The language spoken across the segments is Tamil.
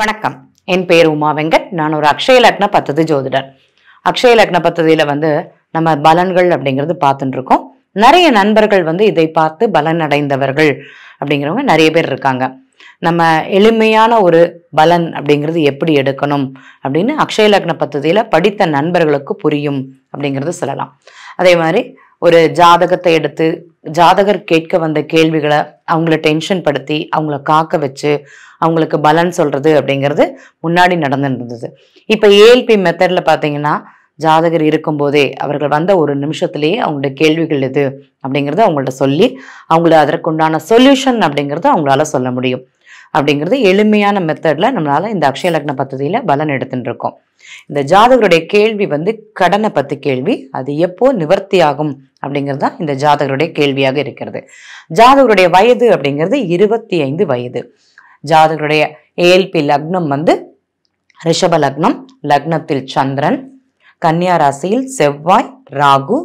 வணக்கம் என் பேர் உமா வெங்கட் நான் ஒரு அக்ஷய லக்ன பத்தது ஜோதிடர் அக்ஷய லக்ன பத்ததியில வந்து நம்ம பலன்கள் அப்படிங்கிறது பார்த்துட்டு இருக்கோம் நிறைய நண்பர்கள் வந்து இதை பார்த்து பலன் அடைந்தவர்கள் அப்படிங்கிறவங்க நிறைய பேர் இருக்காங்க நம்ம எளிமையான ஒரு பலன் அப்படிங்கிறது எப்படி எடுக்கணும் அப்படின்னு அக்ஷய லக்ன பத்ததியில படித்த நண்பர்களுக்கு புரியும் அப்படிங்கிறது சொல்லலாம் அதே மாதிரி ஒரு ஜாதகத்தை எடுத்து ஜாதகர் கேட்க வந்த கேள்விகளை அவங்கள டென்ஷன் படுத்தி அவங்கள காக்க வச்சு அவங்களுக்கு பலன் சொல்கிறது அப்படிங்கிறது முன்னாடி நடந்துருந்தது இப்போ ஏஎல்பி மெத்தடில் பார்த்தீங்கன்னா ஜாதகர் இருக்கும்போதே அவர்கள் வந்த ஒரு நிமிஷத்துலேயே அவங்களுடைய கேள்விகள் எது அப்படிங்கிறத அவங்கள்ட்ட சொல்லி அவங்கள அதற்குண்டான சொல்யூஷன் அப்படிங்கிறத அவங்களால சொல்ல முடியும் அப்படிங்கிறது எளிமையான மெத்தடில் நம்மளால் இந்த அக்ஷய லக்ன பத்ததியில் பலன் எடுத்துட்டு இருக்கோம் இந்த ஜாதகருடைய கேள்வி வந்து கடனை பற்றி கேள்வி அது எப்போ நிவர்த்தி ஆகும் அப்படிங்கிறது தான் இந்த ஜாதகருடைய கேள்வியாக இருக்கிறது ஜாதகருடைய வயது அப்படிங்கிறது இருபத்தி ஐந்து வயது ஜாதகருடைய ஏஎல்பி லக்னம் வந்து ரிஷப லக்னம் லக்னத்தில் சந்திரன் கன்னியா ராசியில் செவ்வாய் ராகு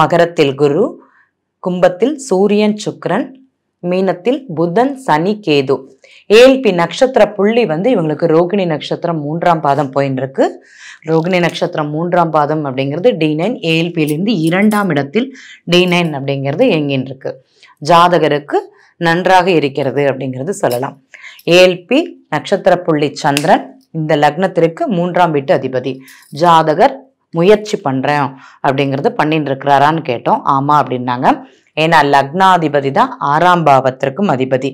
மகரத்தில் குரு கும்பத்தில் சூரியன் சுக்ரன் மீனத்தில் புதன் சனி கேது ஏல்பி நட்சத்திர புள்ளி வந்து இவங்களுக்கு ரோகிணி நட்சத்திரம் மூன்றாம் பாதம் போயின்னு இருக்கு ரோகிணி நட்சத்திரம் மூன்றாம் பாதம் அப்படிங்கிறது டி நைன் ஏஎல்பியிலிருந்து இரண்டாம் இடத்தில் டி நைன் அப்படிங்கிறது எங்கின்னு இருக்கு ஜாதகருக்கு நன்றாக இருக்கிறது அப்படிங்கிறது சொல்லலாம் ஏல்பி நட்சத்திர புள்ளி சந்திரன் இந்த லக்னத்திற்கு மூன்றாம் வீட்டு அதிபதி ஜாதகர் முயற்சி பண்ணுறோம் அப்படிங்கிறது பண்ணிட்டு இருக்கிறாரான்னு கேட்டோம் ஆமாம் அப்படின்னாங்க ஏன்னா லக்னாதிபதி தான் ஆறாம் பாவத்திற்கும் அதிபதி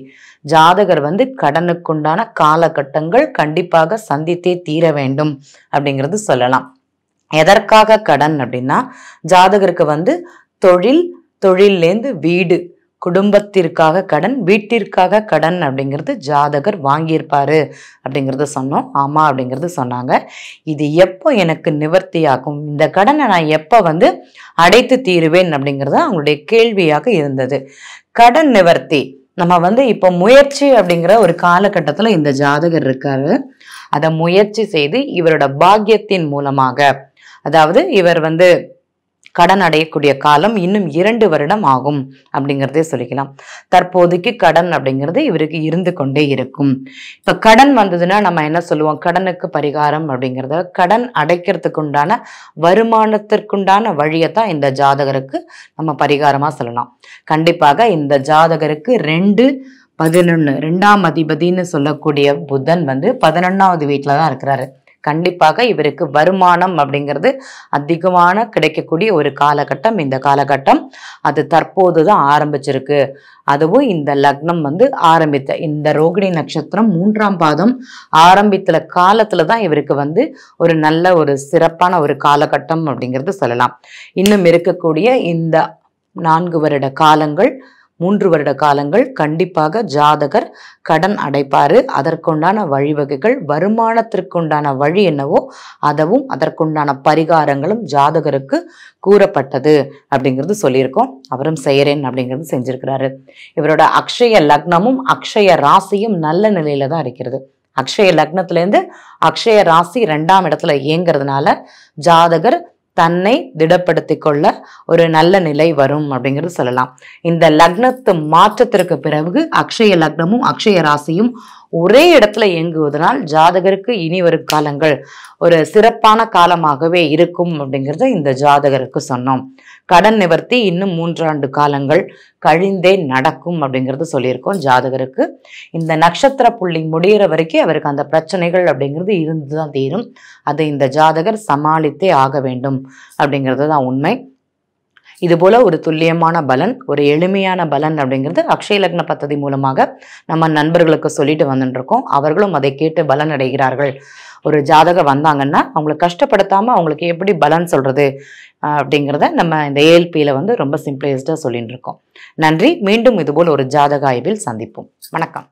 ஜாதகர் வந்து கடனுக்குண்டான காலகட்டங்கள் கண்டிப்பாக சந்தித்தே தீர வேண்டும் அப்படிங்கிறது சொல்லலாம் எதற்காக கடன் அப்படின்னா ஜாதகருக்கு வந்து தொழில் தொழிலேந்து வீடு குடும்பத்திற்காக கடன் வீட்டிற்காக கடன் அப்படிங்கிறது ஜாதகர் வாங்கியிருப்பார் அப்படிங்கிறத சொன்னோம் ஆமாம் அப்படிங்கிறது சொன்னாங்க இது எப்போ எனக்கு நிவர்த்தியாகும் இந்த கடனை நான் எப்போ வந்து அடைத்து தீருவேன் அப்படிங்கிறது அவங்களுடைய கேள்வியாக இருந்தது கடன் நிவர்த்தி நம்ம வந்து இப்போ முயற்சி அப்படிங்கிற ஒரு காலகட்டத்தில் இந்த ஜாதகர் இருக்காரு அதை முயற்சி செய்து இவரோட பாக்கியத்தின் மூலமாக அதாவது இவர் வந்து கடன் அடையக்கூடிய காலம் இன்னும் இரண்டு வருடம் ஆகும் அப்படிங்கிறதே சொல்லிக்கலாம் தற்போதைக்கு கடன் அப்படிங்கிறது இவருக்கு இருந்து கொண்டே இருக்கும் இப்ப கடன் வந்ததுன்னா நம்ம என்ன சொல்லுவோம் கடனுக்கு பரிகாரம் அப்படிங்கிறத கடன் அடைக்கிறதுக்கு உண்டான வருமானத்திற்குண்டான வழியை தான் இந்த ஜாதகருக்கு நம்ம பரிகாரமா சொல்லலாம் கண்டிப்பாக இந்த ஜாதகருக்கு ரெண்டு பதினொன்று ரெண்டாம் அதிபதினு சொல்லக்கூடிய புதன் வந்து பதினொன்னாவது வீட்டில் தான் இருக்கிறாரு கண்டிப்பாக இவருக்கு வருமானம் அப்படிங்கிறது அதிகமான கிடைக்கக்கூடிய ஒரு காலகட்டம் இந்த காலகட்டம் அது தற்போது தான் ஆரம்பிச்சிருக்கு அதுவும் இந்த லக்னம் வந்து ஆரம்பித்த இந்த ரோகிணி நட்சத்திரம் மூன்றாம் பாதம் ஆரம்பித்த காலத்துல தான் இவருக்கு வந்து ஒரு நல்ல ஒரு சிறப்பான ஒரு காலகட்டம் அப்படிங்கிறது சொல்லலாம் இன்னும் இருக்கக்கூடிய இந்த நான்கு வருட காலங்கள் மூன்று வருட காலங்கள் கண்டிப்பாக ஜாதகர் கடன் அடைப்பார் அதற்குண்டான வழிவகைகள் வருமானத்திற்குண்டான வழி என்னவோ அதவும் அதற்குண்டான பரிகாரங்களும் ஜாதகருக்கு கூறப்பட்டது அப்படிங்கிறது சொல்லியிருக்கோம் அவரும் செய்கிறேன் அப்படிங்கிறது செஞ்சிருக்கிறாரு இவரோட அக்ஷய லக்னமும் அக்ஷய ராசியும் நல்ல நிலையில தான் இருக்கிறது அக்ஷய லக்னத்திலேருந்து அக்ஷய ராசி ரெண்டாம் இடத்துல இயங்கிறதுனால ஜாதகர் தன்னை திடப்படுத்தி கொள்ள ஒரு நல்ல நிலை வரும் அப்படிங்கிறது சொல்லலாம் இந்த லக்னத்து மாற்றத்திற்கு பிறகு அக்ஷய லக்னமும் அக்ஷய ராசியும் ஒரே இடத்துல இயங்குவதனால் ஜாதகருக்கு இனி வரும் காலங்கள் ஒரு சிறப்பான காலமாகவே இருக்கும் அப்படிங்கிறத இந்த ஜாதகருக்கு சொன்னோம் கடன் நிவர்த்தி இன்னும் மூன்றாண்டு காலங்கள் கழிந்தே நடக்கும் அப்படிங்கிறது சொல்லியிருக்கோம் ஜாதகருக்கு இந்த நட்சத்திர புள்ளி முடிகிற வரைக்கும் அவருக்கு அந்த பிரச்சனைகள் அப்படிங்கிறது இருந்து தான் தீரும் அதை இந்த ஜாதகர் சமாளித்தே ஆக வேண்டும் அப்படிங்கிறது தான் உண்மை போல ஒரு துல்லியமான பலன் ஒரு எளிமையான பலன் அப்படிங்கிறது அக்ஷய லக்ன பத்ததி மூலமாக நம்ம நண்பர்களுக்கு சொல்லிட்டு வந்துட்டுருக்கோம் அவர்களும் அதை கேட்டு பலன் அடைகிறார்கள் ஒரு ஜாதகம் வந்தாங்கன்னா அவங்களை கஷ்டப்படுத்தாமல் அவங்களுக்கு எப்படி பலன் சொல்கிறது அப்படிங்கிறத நம்ம இந்த ஏஎல்பியில் வந்து ரொம்ப சிம்பிளைஸ்டாக சொல்லிட்டு இருக்கோம் நன்றி மீண்டும் இதுபோல் ஒரு ஜாதக ஆய்வில் சந்திப்போம் வணக்கம்